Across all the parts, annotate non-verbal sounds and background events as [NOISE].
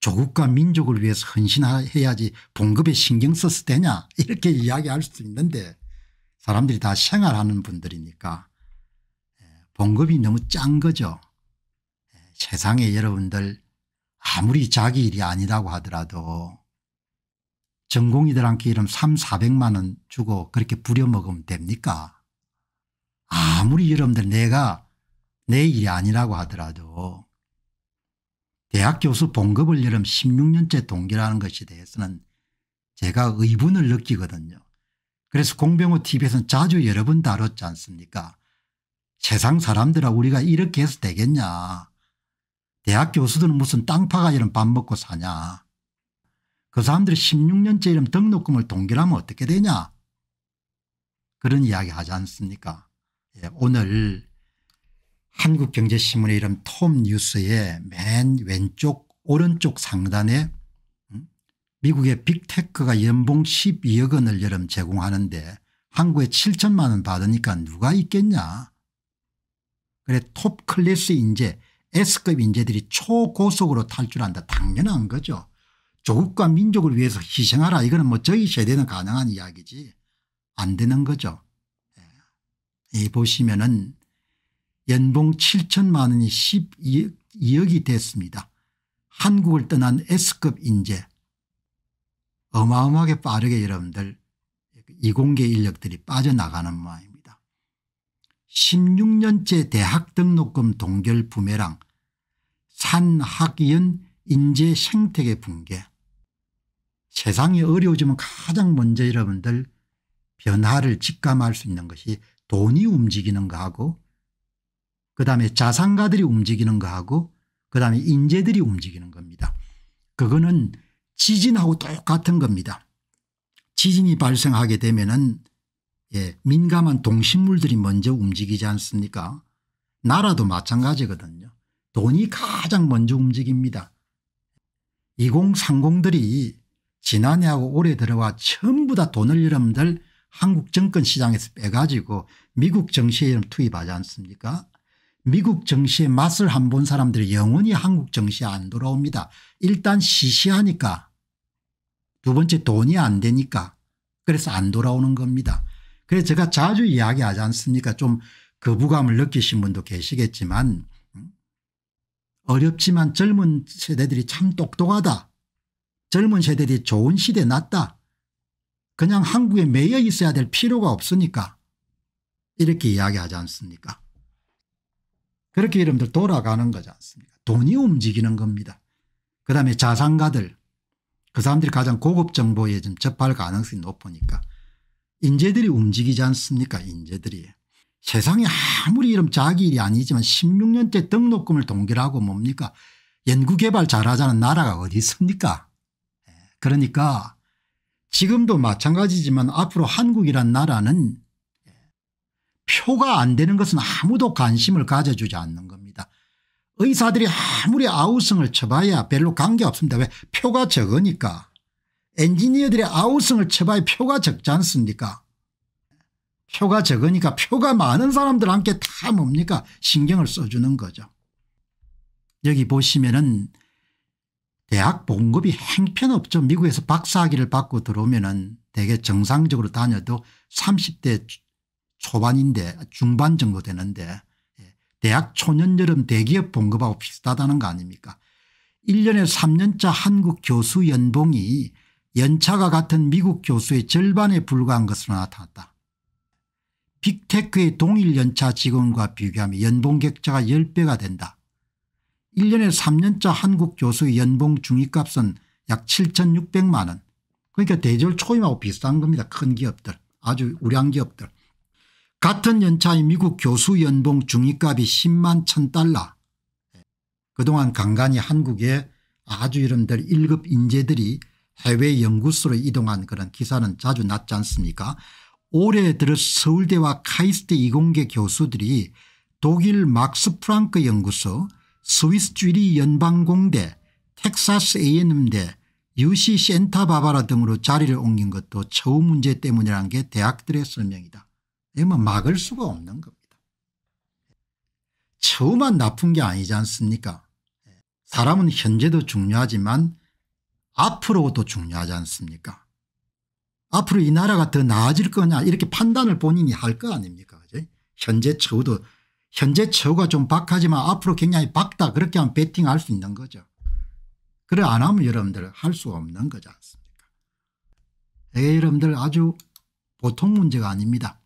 조국과 민족을 위해서 헌신해야지 봉급에 신경 썼을 때냐 [LAUGHS] 이렇게 이야기할 수도 있는데 사람들이 다 생활하는 분들이니까 예, 봉급이 너무 짠 거죠. 예, 세상에 여러분들 아무리 자기 일이 아니라고 하더라도 전공이들한테 이름 3, 400만 원 주고 그렇게 부려먹으면 됩니까? 아무리 여러분들 내가 내 일이 아니라고 하더라도 대학 교수 봉급을 여름 16년째 동결하는 것에 대해서는 제가 의분을 느끼거든요. 그래서 공병호 TV에서는 자주 여러 번 다뤘지 않습니까 세상 사람들아 우리가 이렇게 해서 되겠냐. 대학 교수들은 무슨 땅파가 이런 밥 먹고 사냐. 그 사람들이 16년째 이런 등록금을 동결하면 어떻게 되냐. 그런 이야기 하지 않습니까 예, 오늘 한국경제신문의 이름 톱 뉴스의 맨 왼쪽 오른쪽 상단에 음? 미국의 빅테크가 연봉 12억 원을 여름 제공하는데 한국에 7천만 원 받으니까 누가 있겠냐. 그래 톱클래스 인재 S급 인재들이 초고속으로 탈출한다 당연한 거죠. 조국과 민족을 위해서 희생하라 이거는 뭐 저희 세대는 가능한 이야기지 안 되는 거죠. 예. 이 보시면은 연봉 7천만 원이 12억이 됐습니다. 한국을 떠난 S급 인재 어마어마하게 빠르게 여러분들 이공계 인력들이 빠져나가는 모양입니다. 16년째 대학 등록금 동결 부메랑 산학위 인재 생태계 붕괴 세상이 어려워지면 가장 먼저 여러분들 변화를 직감할 수 있는 것이 돈이 움직이는 거하고 그다음에 자산가들이 움직이는 거하고 그다음에 인재들이 움직이는 겁니다. 그거는 지진하고 똑같은 겁니다. 지진이 발생하게 되면은 예, 민감한 동식물들이 먼저 움직이지 않습니까? 나라도 마찬가지거든요. 돈이 가장 먼저 움직입니다. 2030들이 지난해하고 올해 들어와 전부 다 돈을 여러분들 한국 정권 시장에서 빼가지고 미국 정시에 투입하지 않습니까? 미국 정시의 맛을 한 번 사람들이 영원히 한국 정시에 안 돌아옵니다. 일단 시시하니까 두 번째 돈이 안 되니까 그래서 안 돌아오는 겁니다. 그래서 제가 자주 이야기하지 않습니까 좀 거부감을 느끼신 분도 계시겠지만 음? 어렵지만 젊은 세대들이 참 똑똑하다. 젊은 세대들이 좋은 시대 났다. 그냥 한국에 매여 있어야 될 필요가 없으니까 이렇게 이야기하지 않습니까 그렇게 여러분들 돌아가는 거지 않습니까 돈이 움직이는 겁니다. 그 다음에 자산가들 그 사람들이 가장 고급 정보에 좀 접할 가능성이 높으니까 인재들이 움직이지 않습니까 인재들이. 세상에 아무리 이름 자기 일이 아니지만 16년째 등록금을 동결하고 뭡니까 연구개발 잘하자는 나라가 어디 있습니까 예, 그러니까 지금도 마찬가지지만 앞으로 한국이란 나라는 표가 안 되는 것은 아무도 관심을 가져주지 않는 겁니다. 의사들이 아무리 아우성을 쳐봐야 별로 관계없습니다. 왜 표가 적으니까. 엔지니어들이 아우성을 쳐봐야 표가 적지 않습니까 표가 적으니까 표가 많은 사람들 함께 다 뭡니까 신경을 써주는 거죠. 여기 보시면은 대학 봉급이 행편없죠. 미국에서 박사학위를 받고 들어오면은 대개 정상적으로 다녀도 30대 초반인데 중반 정도 되는데 예, 대학 초년 여름 대기업 봉급하고 비슷하다는 거 아닙니까 1년에 3년차 한국 교수 연봉이 연차가 같은 미국 교수의 절반에 불과한 것으로 나타났다. 빅테크의 동일 연차 직원과 비교하면 연봉 격차가 10배가 된다. 1년에 3년차 한국 교수의 연봉 중위값은 약 7600만 원. 그러니까 대졸 초임하고 비슷한 겁니다. 큰 기업들 아주 우량 기업들. 같은 연차의 미국 교수 연봉 중위값이 10만 1000달러 그동안 간간히 한국의 아주 이름들 1급 인재들이 해외 연구소로 이동한 그런 기사는 자주 났지 않습니까 올해 들어 서울대와 카이스트 이공계 교수들이 독일 막스 프랑크 연구소 스위스 쥐리 연방공대 텍사스 A&M대 UC 센타바바라 등으로 자리를 옮긴 것도 처우 문제 때문이라는 게 대학들의 설명이다. 이건 뭐 막을 수가 없는 겁니다. 처우만 나쁜 게 아니지 않습니까 사람은 현재도 중요하지만 앞으로도 중요하지 않습니까 앞으로 이 나라가 더 나아질 거냐 이렇게 판단을 본인이 할 거 아닙니까 그죠? 현재 처우도 현재 처우가 좀 박하지만 앞으로 굉장히 박다 그렇게 하면 베팅할 수 있는 거죠. 그래 안 하면 여러분들 할수 없는 거지 않습니까 여러분들 아주 보통 문제가 아닙니다.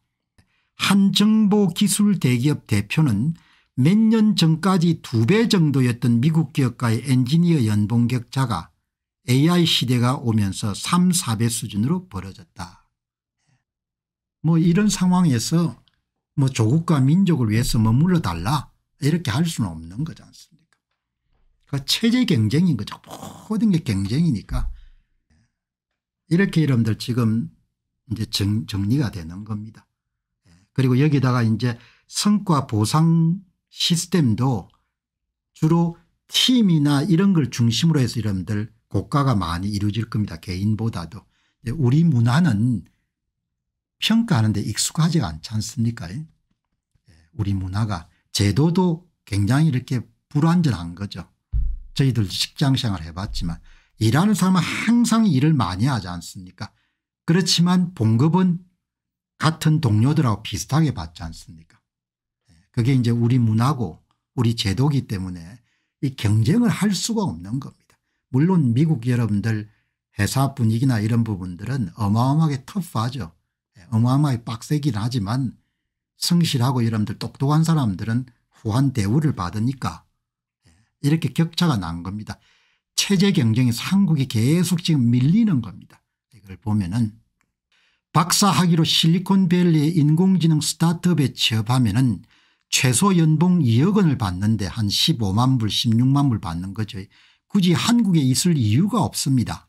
한 정보기술 대기업 대표는 몇 년 전까지 두 배 정도였던 미국 기업가의 엔지니어 연봉 격차가 AI 시대가 오면서 3, 4배 수준으로 벌어졌다. 뭐 이런 상황에서 뭐 조국과 민족을 위해서 머물러 달라 이렇게 할 수는 없는 거지 않습니까 그 체제 경쟁인 거죠. 모든 게 경쟁이니까 이렇게 여러분들 지금 이제 정, 정리가 되는 겁니다. 그리고 여기다가 이제 성과 보상 시스템도 주로 팀이나 이런 걸 중심으로 해서 여러분들 고가가 많이 이루어질 겁니다. 개인보다도. 우리 문화는 평가하는 데익숙하지 않지 않습니까 예. 우리 문화가 제도도 굉장히 이렇게 불완전한 거죠. 저희들 직장생활 해봤지만 일하는 사람은 항상 일을 많이 하지 않습니까 그렇지만 봉급은 같은 동료들하고 비슷하게 받지 않습니까 예, 그게 이제 우리 문화고 우리 제도기 때문에 이 경쟁을 할 수가 없는 겁니다. 물론 미국 여러분들 회사 분위기나 이런 부분들은 어마어마하게 터프하죠. 예, 어마어마하게 빡세긴 하지만 성실하고 여러분들 똑똑한 사람들은 후한 대우를 받으니까 예, 이렇게 격차가 난 겁니다. 체제 경쟁에서 한국이 계속 지금 밀리는 겁니다. 이걸 보면은 박사학위로 실리콘밸리의 인공지능 스타트업에 취업하면 은 최소 연봉 2억 원을 받는데 한 15만 불 16만 불 받는 거죠. 굳이 한국에 있을 이유가 없습니다.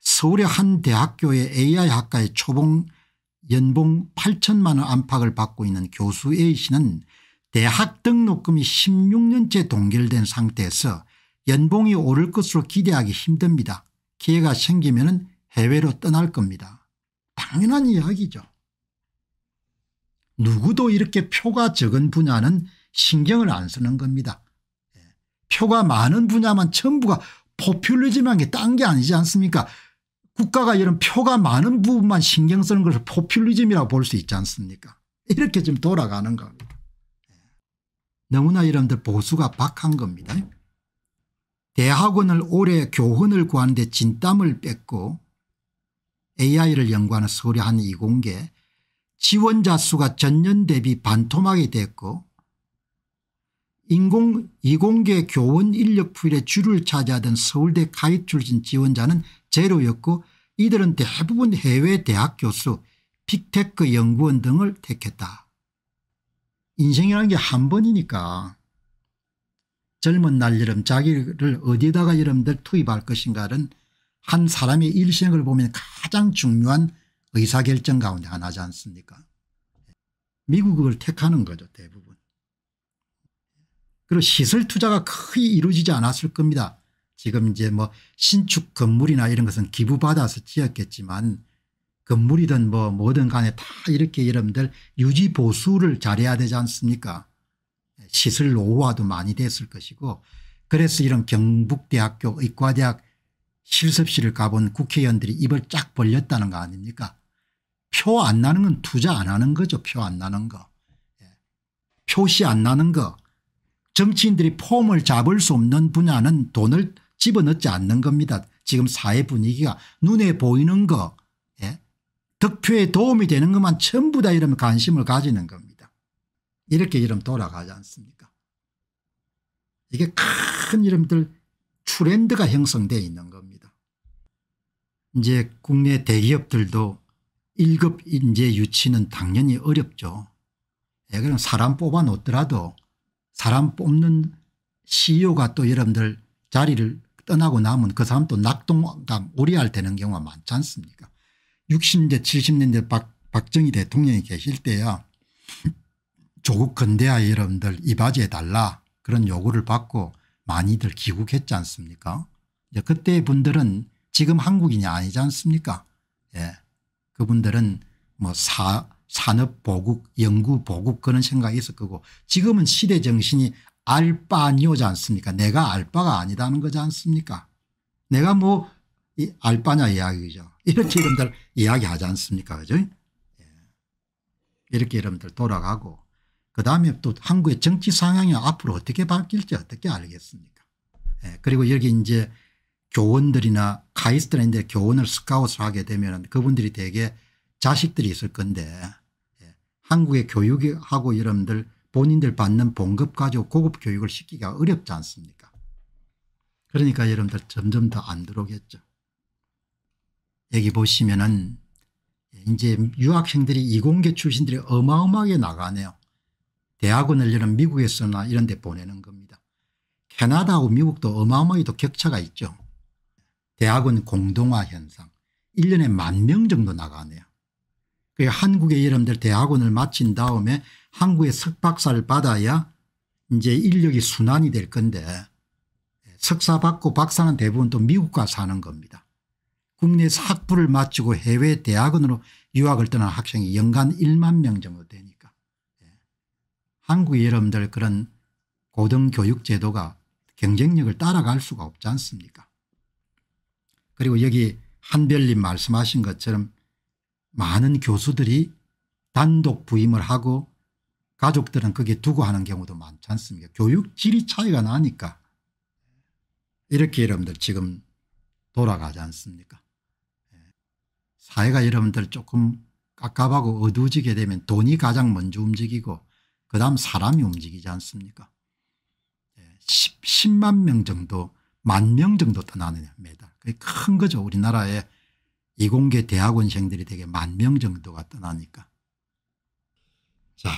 서울의 한 대학교의 AI 학과의 초봉 연봉 8천만 원 안팎을 받고 있는 교수 A씨는 대학 등록금이 16년째 동결된 상태에서 연봉이 오를 것으로 기대하기 힘듭니다. 기회가 생기면 해외로 떠날 겁니다. 당연한 이야기죠. 누구도 이렇게 표가 적은 분야는 신경을 안 쓰는 겁니다. 예. 표가 많은 분야만 전부가 포퓰리즘한 게 딴 게 아니지 않습니까 국가가 이런 표가 많은 부분만 신경 쓰는 것을 포퓰리즘이라고 볼 수 있지 않습니까 이렇게 지금 돌아가는 겁니다. 예. 너무나 이런들 보수가 박한 겁니다. 대학원을 오래 교훈을 구하는데 진땀을 뺐고 AI를 연구하는 서울의 한 이공계 지원자 수가 전년 대비 반토막이 됐고 인공 이공계 교원 인력 풀에 줄을 차지하던 서울대 가입 출신 지원자는 제로였고 이들은 대부분 해외 대학 교수 빅테크 연구원 등을 택했다. 인생이라는 게 한 번이니까 젊은 날 여름 자기를 어디다가 여러분들 투입할 것인가를 한 사람의 일생을 보면 가장 중요한 의사결정 가운데 하나지 않습니까 미국을 택하는 거죠 대부분. 그리고 시설 투자가 거의 이루어지지 않았을 겁니다. 지금 이제 뭐 신축 건물이나 이런 것은 기부받아서 지었겠지만 건물이든 뭐 뭐든 간에 다 이렇게 여러분들 유지 보수를 잘해야 되지 않습니까 시설 노후화도 많이 됐을 것이고 그래서 이런 경북대학교 의과대학 실습실을 가본 국회의원들이 입을 쫙 벌렸다는 거 아닙니까 표 안 나는 건 투자 안 하는 거죠 표 안 나는 거 예. 표시 안 나는 거 정치인들이 폼을 잡을 수 없는 분야는 돈을 집어넣지 않는 겁니다 지금 사회 분위기가 눈에 보이는 거 예? 득표에 도움이 되는 것만 전부 다 이러면 관심을 가지는 겁니다 이렇게 이름 돌아가지 않습니까 이게 큰 이름들 트렌드가 형성되어 있는 겁니다. 이제 국내 대기업들도 1급 인재 유치는 당연히 어렵죠. 예, 그럼 사람 뽑아 놓더라도 사람 뽑는 CEO가 또 여러분들 자리를 떠나고 나면 그 사람 또 낙동강 오리알 되는 경우가 많지 않습니까 60년대 70년대 박, 박정희 대통령이 계실 때야 조국 근대화 여러분들 이바지해 달라 그런 요구를 받고 많이들 귀국했지 않습니까 그때 분들은 지금 한국인이 아니지 않습니까? 예. 그분들은 뭐 사, 산업보국, 연구보국 그런 생각이 있을 거고 지금은 시대 정신이 알바 니오지 않습니까? 내가 알바가 아니다는 거지 않습니까? 내가 뭐 알바냐 이야기죠. 이렇게 여러분들 이야기하지 않습니까? 그죠? 예. 이렇게 여러분들 돌아가고 그다음에 또 한국의 정치 상향이 앞으로 어떻게 바뀔지 어떻게 알겠습니까? 예. 그리고 여기 이제 교원들이나 카이스트라인데 교원을 스카웃을 하게 되면 그분들이 대개 자식들이 있을 건데 예, 한국의 교육하고 여러분들 본인들 받는 봉급 가지고 고급 교육을 시키기가 어렵지 않습니까 그러니까 여러분들 점점 더 안 들어오겠죠. 여기 보시면은 예, 이제 유학생들이 이공계 출신들이 어마어마하게 나가네요. 대학원을 여는 미국에서나 이런 데 보내는 겁니다. 캐나다하고 미국도 어마어마하게 격차가 있죠. 대학원 공동화 현상 1년에 만 명 정도 나가네요. 그 한국의 여러분들 대학원을 마친 다음에 한국의 석박사를 받아야 이제 인력이 순환이 될 건데 석사 받고 박사는 대부분 또 미국 과사는 겁니다. 국내에서 학부를 마치고 해외 대학원으로 유학을 떠난 학생이 연간 1만 명 정도 되니까 예. 한국 의 여러분들 그런 고등교육 제도가 경쟁력을 따라갈 수가 없지 않습니까 그리고 여기 한별님 말씀하신 것처럼 많은 교수들이 단독 부임을 하고 가족들은 거기에 두고 하는 경우도 많지 않습니까 교육 질이 차이가 나니까 이렇게 여러분들 지금 돌아가지 않습니까 예. 사회가 여러분들 조금 깝깝하고 어두워지게 되면 돈이 가장 먼저 움직이고 그다음 사람이 움직이지 않습니까 10, 예. 10만 명 정도 만명 정도 떠나느냐 매달. 큰 거죠. 우리나라에 이공계 대학원생들이 되게 만 명 정도가 떠나니까. 자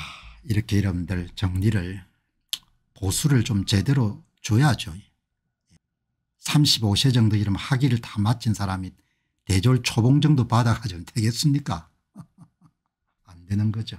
이렇게 여러분들 정리를 보수를 좀 제대로 줘야죠. 35세 정도 이러면 학위를 다 마친 사람이 대졸 초봉 정도 받아가지고 되겠습니까 [LAUGHS] 안 되는 거죠.